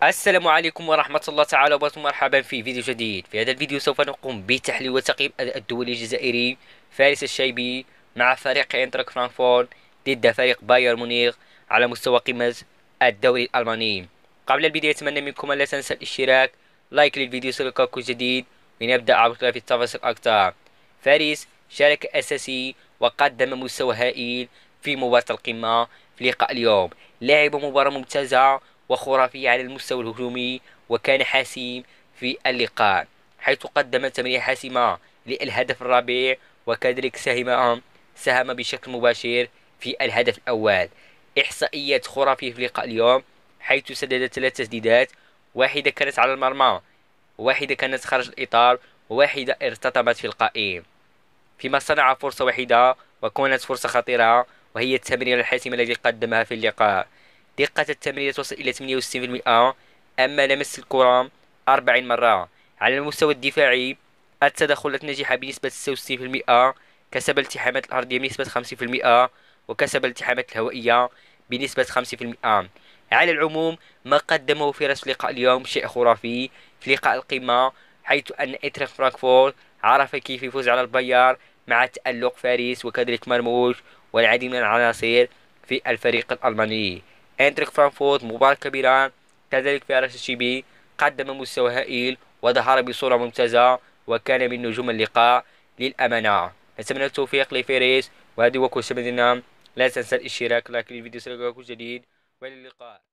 السلام عليكم ورحمة الله تعالى وبركاته مرحبا في فيديو جديد في هذا الفيديو سوف نقوم بتحليل وتقييم الدولي الجزائري فارس الشيبي مع فريق انترك فرانكفورت ضد فريق باير مونيخ على مستوى قمة الدوري الألماني قبل البداية أتمنى منكم لا تنسى الاشتراك لايك للفيديو سلوكا كل جديد ونبدأ عبر في التفاصيل أكثر فارس شارك أساسي وقدم مستوى هائل في مباراة القمة في لقاء اليوم لعب مباراة ممتازة وخرافية على المستوى الهجومي وكان حاسم في اللقاء حيث قدم تمريرة حاسمة للهدف الرابع وكذلك ساهم ساهم بشكل مباشر في الهدف الأول إحصائيات خرافية في لقاء اليوم حيث سدد ثلاث تسديدات واحدة كانت على المرمى واحدة كانت خارج الإطار وواحدة ارتطمت في القائم فيما صنع فرصة واحدة وكانت فرصة خطيرة وهي التمريرة الحاسمة التي قدمها في اللقاء دقة التمريرات تصل إلى 68% أما لمس الكرة 40 مرة على المستوى الدفاعي التدخلات ناجحة بنسبة 66% كسب الالتحامات الأرضية بنسبة 50% وكسب الالتحامات الهوائية بنسبة 50% على العموم ما قدمه فيرس في لقاء اليوم شيء خرافي في لقاء القمة حيث أن إتريخ فرانكفورت عرف كيف يفوز على البيار مع تألق فارس وكذلك مرموش والعديد من العناصر في الفريق الألماني انتريك فرانكفورت مباراة كبيرة كذلك في ارس بي قدم مستوى هائل وظهر بصورة ممتازة وكان من نجوم اللقاء للأمانة نتمنى التوفيق لفيريس وهذه هو كل لا تنسى الاشتراك لايك للفيديو سيلقاكم جديد والى اللقاء